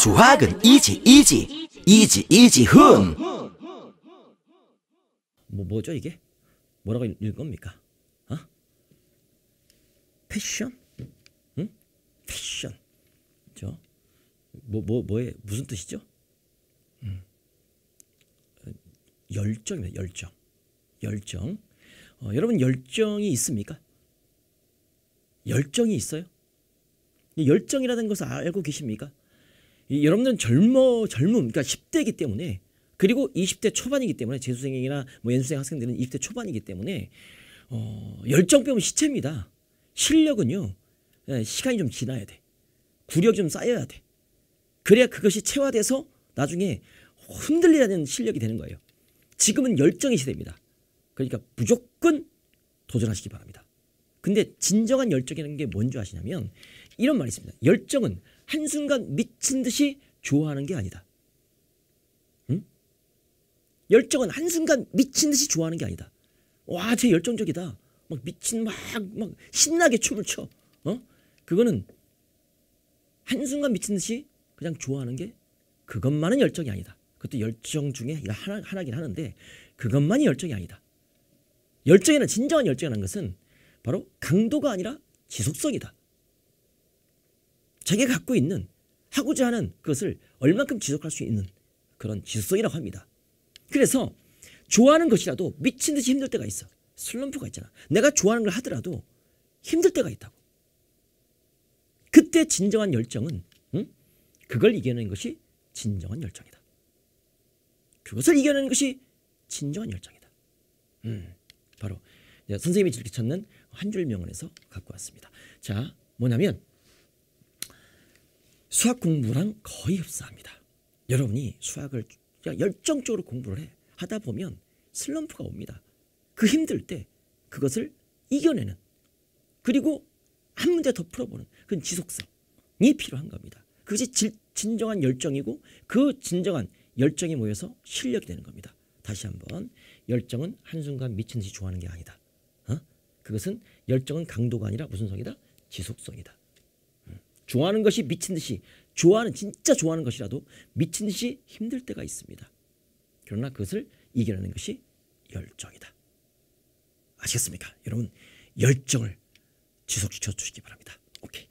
수학은 이지 이지 이지 이지 흠. 뭐 뭐죠 이게? 뭐라고 읽는 겁니까? 어? 패션? 응? 패션. 저? 뭐뭐 뭐, 뭐 에 무슨 뜻이죠? 음. 열정입니다. 열정. 열정. 어, 여러분 열정이 있습니까? 열정이 있어요? 열정이라는 것을 알고 계십니까? 이, 여러분들은 젊어 젊음 그러니까 10대이기 때문에 그리고 20대 초반이기 때문에 재수생이나 뭐 연수생 학생들은 20대 초반이기 때문에 어, 열정병은 시체입니다. 실력은요 예, 시간이 좀 지나야 돼. 구력이 좀 쌓여야 돼. 그래야 그것이 체화돼서 나중에 흔들리라는 실력이 되는 거예요. 지금은 열정의 시대입니다. 그러니까 무조건 도전하시기 바랍니다. 근데 진정한 열정이라는 게 뭔지 아시냐면 이런 말이 있습니다. 열정은 한순간 미친 듯이 좋아하는 게 아니다. 응? 열정은 한순간 미친 듯이 좋아하는 게 아니다. 와, 쟤 열정적이다. 막 미친 막 막 신나게 춤을 춰. 어? 그거는 한순간 미친 듯이 그냥 좋아하는 게 그것만은 열정이 아니다. 그것도 열정 중에 하나, 하나긴 하는데 그것만이 열정이 아니다. 열정이나 진정한 열정이라는 것은 바로 강도가 아니라 지속성이다. 자기가 갖고 있는 하고자 하는 그것을 얼만큼 지속할 수 있는 그런 지속성이라고 합니다. 그래서 좋아하는 것이라도 미친 듯이 힘들 때가 있어. 슬럼프가 있잖아. 내가 좋아하는 걸 하더라도 힘들 때가 있다고. 그때 진정한 열정은 응? 그걸 이겨내는 것이 진정한 열정이다. 그것을 이겨내는 것이 진정한 열정이다. 음, 바로 선생님이 가르찾는한 줄 명언에서 갖고 왔습니다. 자, 뭐냐면 수학 공부랑 거의 흡사합니다. 여러분이 수학을 열정적으로 공부를 해 하다 보면 슬럼프가 옵니다. 그 힘들 때 그것을 이겨내는 그리고 한 문제 더 풀어보는 그런 지속성이 필요한 겁니다. 그것이 질, 진정한 열정이고 그 진정한 열정이 모여서 실력이 되는 겁니다. 다시 한번 열정은 한순간 미친 듯이 좋아하는 게 아니다. 어? 그것은 열정은 강도가 아니라 무슨 성이다? 지속성이다. 좋아하는 것이 미친 듯이 좋아하는 진짜 좋아하는 것이라도 미친 듯이 힘들 때가 있습니다. 그러나 그것을 이겨내는 것이 열정이다. 아시겠습니까? 여러분 열정을 지속시켜 주시기 바랍니다. 오케이.